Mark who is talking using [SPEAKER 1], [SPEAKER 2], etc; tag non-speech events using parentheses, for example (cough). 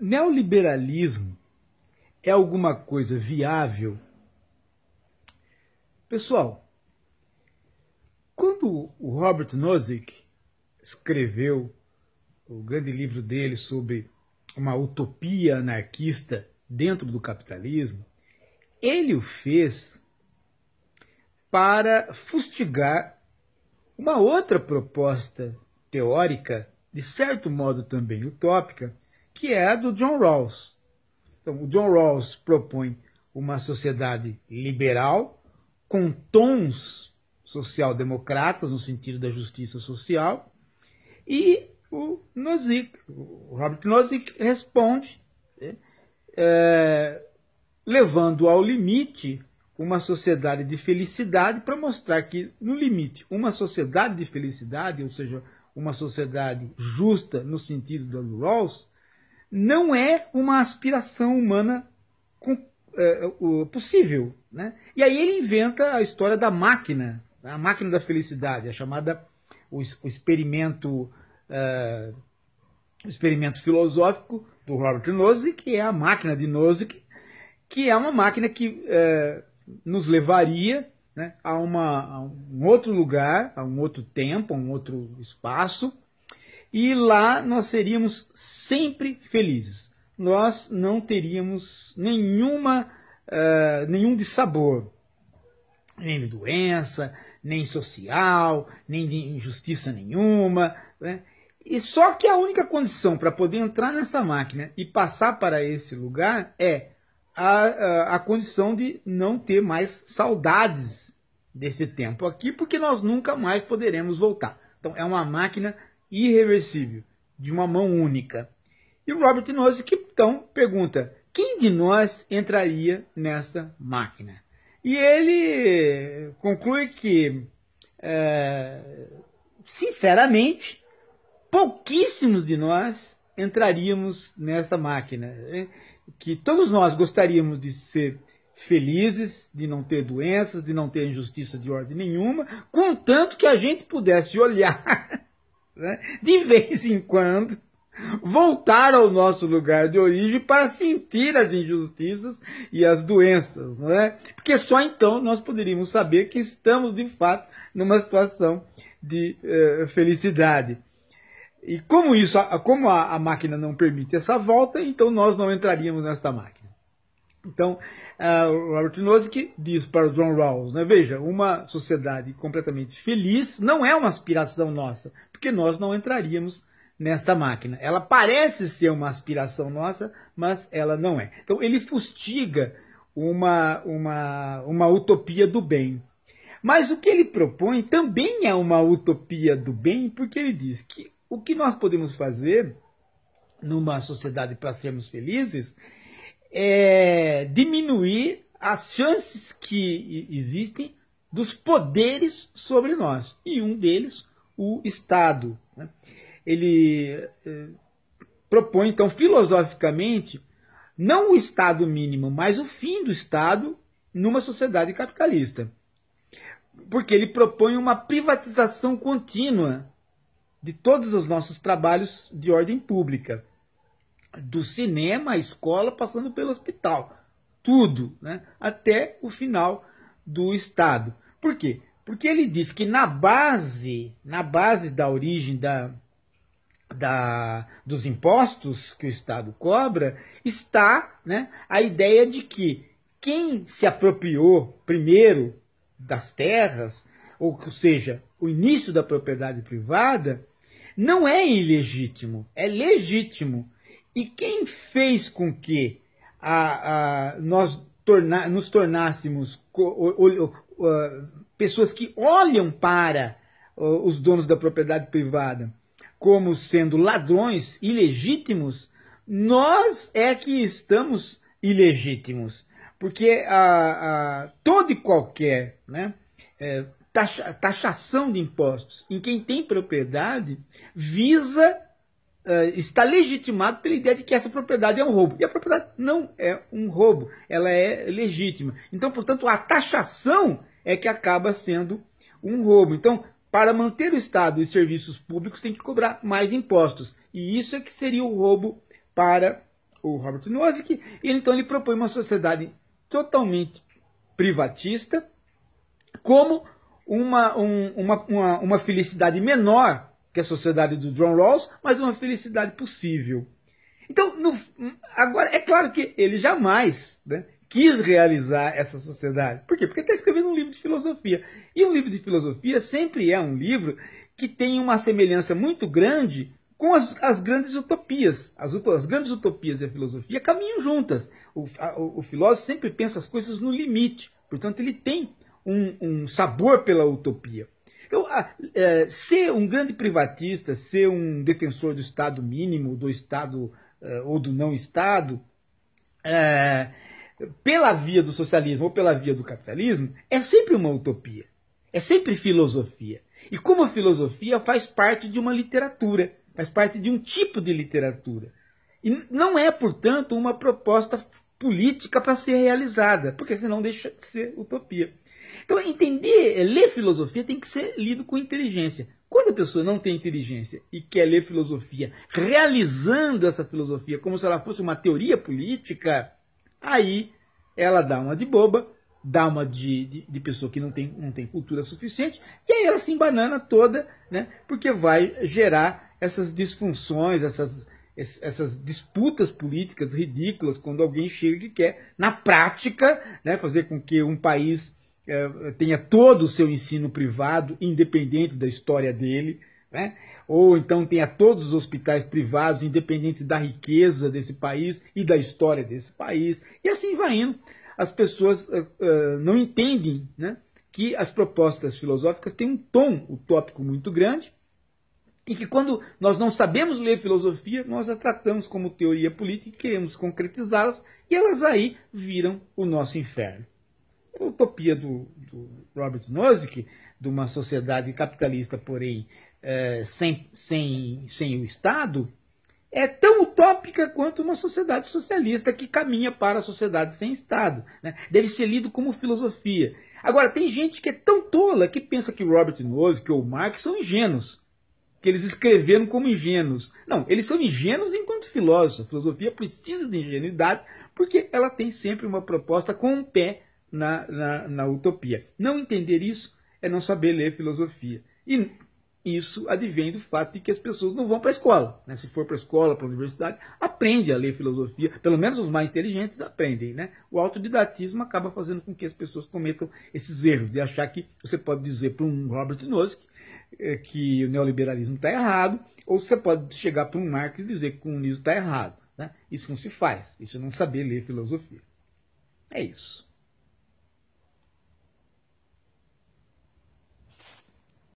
[SPEAKER 1] neoliberalismo é alguma coisa viável? Pessoal, quando o Robert Nozick escreveu o grande livro dele sobre uma utopia anarquista dentro do capitalismo, ele o fez para fustigar uma outra proposta teórica, de certo modo também utópica, que é a do John Rawls. Então, o John Rawls propõe uma sociedade liberal com tons social-democratas no sentido da justiça social e o Nozick, o Robert Nozick responde né, é, levando ao limite uma sociedade de felicidade para mostrar que no limite uma sociedade de felicidade, ou seja, uma sociedade justa no sentido do Rawls, não é uma aspiração humana é, é, possível. Né? E aí ele inventa a história da máquina, a máquina da felicidade, a chamada o, experimento uh, o experimento filosófico do Robert Nozick, que é a máquina de Nozick, que é uma máquina que uh, nos levaria né, a, uma, a um outro lugar, a um outro tempo, a um outro espaço, e lá nós seríamos sempre felizes. Nós não teríamos nenhuma, uh, nenhum dissabor, nem de doença, nem social, nem de injustiça nenhuma. Né? E só que a única condição para poder entrar nessa máquina e passar para esse lugar é a, a, a, condição de não ter mais saudades desse tempo aqui, porque nós nunca mais poderemos voltar. Então é uma máquina irreversível, de uma mão única. E o Robert Nozick, então pergunta: quem de nós entraria nesta máquina? E ele conclui que, é, sinceramente, pouquíssimos de nós entraríamos nessa máquina. Né? Que todos nós gostaríamos de ser felizes, de não ter doenças, de não ter injustiça de ordem nenhuma, contanto que a gente pudesse (laughs) olhar né, de vez em quando, voltar ao nosso lugar de origem para sentir as injustiças e as doenças, não é? Porque só então nós poderíamos saber que estamos de fato numa situação de eh, felicidade. E como isso, como a, a máquina não permite essa volta, então nós não entraríamos nessa máquina. Então uh, Robert Nozick diz para o John Rawls, né, veja, uma sociedade completamente feliz não é uma aspiração nossa, porque nós não entraríamos nessa máquina. Ela parece ser uma aspiração nossa, mas ela não é. Então ele fustiga uma, uma, uma utopia do bem. Mas o que ele propõe também é uma utopia do bem, porque ele diz que o que nós podemos fazer numa sociedade para sermos felizes é, diminuir as chances que existem dos poderes sobre nós. E um deles, o Estado. Né? Ele é, propõe, então, filosoficamente, não o Estado mínimo, mas o fim do Estado numa sociedade capitalista. Porque ele propõe uma privatização contínua de todos os nossos trabalhos de ordem pública do cinema, a escola, passando pelo hospital, tudo, né? até o final do Estado. Por quê? Porque ele diz que na base, na base da origem da, da, dos impostos que o Estado cobra, está né, a ideia de que quem se apropriou primeiro das terras, ou, ou seja, o início da propriedade privada, não é ilegítimo, é legítimo e quem fez com que a, a, nós torna, nos tornássemos pessoas que olham para os donos da propriedade privada como sendo ladrões ilegítimos, nós é que estamos ilegítimos. Porque a, a todo e qualquer né, é, taxa, taxação de impostos em quem tem propriedade visa eh, está legitimado pela ideia de que essa propriedade é um roubo. E a propriedade não é um roubo, ela é legítima. Então, portanto, a taxação é que acaba sendo um roubo. Então, para manter o Estado e serviços públicos, tem que cobrar mais impostos. E isso é que seria o roubo para o Robert Nozick. Ele, então, ele propõe uma sociedade totalmente privatista como uma, um, uma, uma, uma felicidade menor que é a sociedade do John Rawls, mas uma felicidade possível. Então, no, hum, agora, é claro que ele jamais né, quis realizar essa sociedade. Por quê? Porque está escrevendo um livro de filosofia. E um livro de filosofia sempre é um livro que tem uma semelhança muito grande com as, as grandes utopias. As, as, grandes utopias e a filosofia caminham juntas. O, a, o, filósofo sempre pensa as coisas no limite. Portanto, ele tem um, um sabor pela utopia. Então, a, ah, é, ser um grande privatista, ser um defensor do Estado mínimo, do Estado é, ou do não Estado, é, pela via do socialismo ou pela via do capitalismo, é sempre uma utopia. É sempre filosofia. E como a filosofia faz parte de uma literatura, faz parte de um tipo de literatura. E não é, portanto, uma proposta política para ser realizada, porque senão deixa de ser utopia. Então, entender, é, ler filosofia tem que ser lido com inteligência. Quando a pessoa não tem inteligência e quer ler filosofia, realizando essa filosofia como se ela fosse uma teoria política, aí ela dá uma de boba, dá uma de, de, de, pessoa que não tem, não tem cultura suficiente, e aí ela se embanana toda, né? porque vai gerar essas disfunções, essas, essas disputas políticas ridículas, quando alguém chega que quer, na prática, né, fazer com que um país eh, tenha todo o seu ensino privado, independente da história dele, né? ou então tenha todos os hospitais privados, independente da riqueza desse país e da história desse país. E assim vai indo. As pessoas uh, uh, não entendem né? que as propostas filosóficas têm um tom utópico muito grande e que quando nós não sabemos ler filosofia, nós a tratamos como teoria política e queremos concretizá-las, e elas aí viram o nosso inferno. É a utopia do, do Robert Nozick, de uma sociedade capitalista, porém é, sem, sem, sem o Estado, é tão utópica quanto uma sociedade socialista que caminha para a sociedade sem Estado. Né? Deve ser lido como filosofia. Agora, tem gente que é tão tola que pensa que Robert Nozick ou Marx são ingênuos, que eles escreveram como ingênuos. Não, eles são ingênuos enquanto filósofos. A filosofia precisa de ingenuidade porque ela tem sempre uma proposta com um pé na, na, na utopia. Não entender isso é não saber ler filosofia. E isso advém do fato de que as pessoas não vão para a escola. Né? Se for para a escola, para a universidade, aprende a ler filosofia. Pelo menos os mais inteligentes aprendem. Né? O autodidatismo acaba fazendo com que as pessoas cometam esses erros de achar que você pode dizer para um Robert Nozick eh, que o neoliberalismo está errado, ou você pode chegar para um Marx e dizer que o comunismo está errado. Né? Isso não se faz. Isso é não saber ler filosofia. É isso.